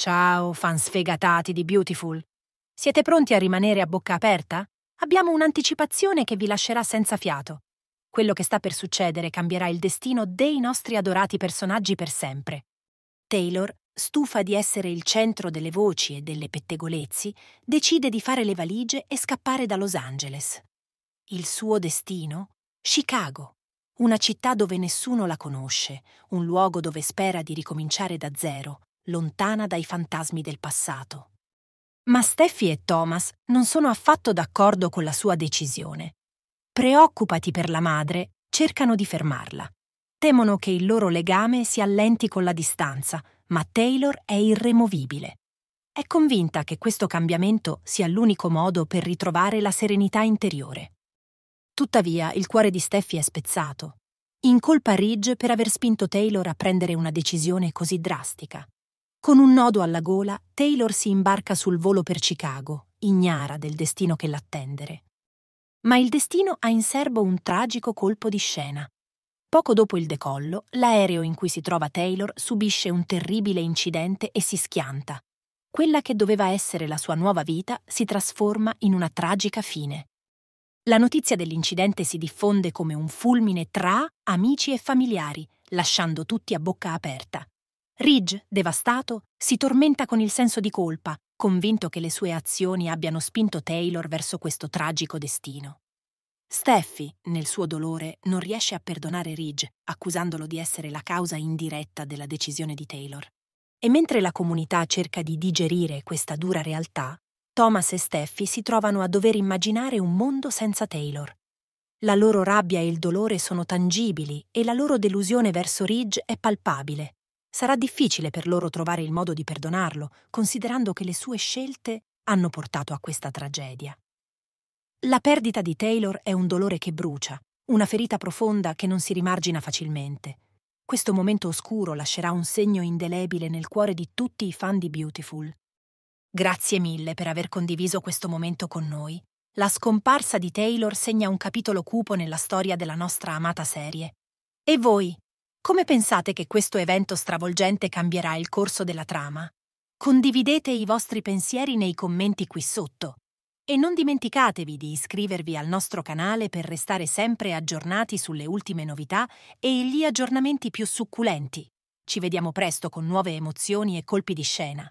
Ciao, fan sfegatati di Beautiful. Siete pronti a rimanere a bocca aperta? Abbiamo un'anticipazione che vi lascerà senza fiato. Quello che sta per succedere cambierà il destino dei nostri adorati personaggi per sempre. Taylor, stufa di essere il centro delle voci e delle pettegolezzi, decide di fare le valigie e scappare da Los Angeles. Il suo destino? Chicago, una città dove nessuno la conosce, un luogo dove spera di ricominciare da zero, lontana dai fantasmi del passato. Ma Steffi e Thomas non sono affatto d'accordo con la sua decisione. Preoccupati per la madre, cercano di fermarla. Temono che il loro legame si allenti con la distanza, ma Taylor è irremovibile. È convinta che questo cambiamento sia l'unico modo per ritrovare la serenità interiore. Tuttavia, il cuore di Steffi è spezzato. Incolpa Ridge per aver spinto Taylor a prendere una decisione così drastica. Con un nodo alla gola, Taylor si imbarca sul volo per Chicago, ignara del destino che l'attendere. Ma il destino ha in serbo un tragico colpo di scena. Poco dopo il decollo, l'aereo in cui si trova Taylor subisce un terribile incidente e si schianta. Quella che doveva essere la sua nuova vita si trasforma in una tragica fine. La notizia dell'incidente si diffonde come un fulmine tra amici e familiari, lasciando tutti a bocca aperta. Ridge, devastato, si tormenta con il senso di colpa, convinto che le sue azioni abbiano spinto Taylor verso questo tragico destino. Steffi, nel suo dolore, non riesce a perdonare Ridge, accusandolo di essere la causa indiretta della decisione di Taylor. E mentre la comunità cerca di digerire questa dura realtà, Thomas e Steffi si trovano a dover immaginare un mondo senza Taylor. La loro rabbia e il dolore sono tangibili e la loro delusione verso Ridge è palpabile, Sarà difficile per loro trovare il modo di perdonarlo, considerando che le sue scelte hanno portato a questa tragedia. La perdita di Taylor è un dolore che brucia, una ferita profonda che non si rimargina facilmente. Questo momento oscuro lascerà un segno indelebile nel cuore di tutti i fan di Beautiful. Grazie mille per aver condiviso questo momento con noi. La scomparsa di Taylor segna un capitolo cupo nella storia della nostra amata serie. E voi, come pensate che questo evento stravolgente cambierà il corso della trama? Condividete i vostri pensieri nei commenti qui sotto e non dimenticatevi di iscrivervi al nostro canale per restare sempre aggiornati sulle ultime novità e gli aggiornamenti più succulenti. Ci vediamo presto con nuove emozioni e colpi di scena.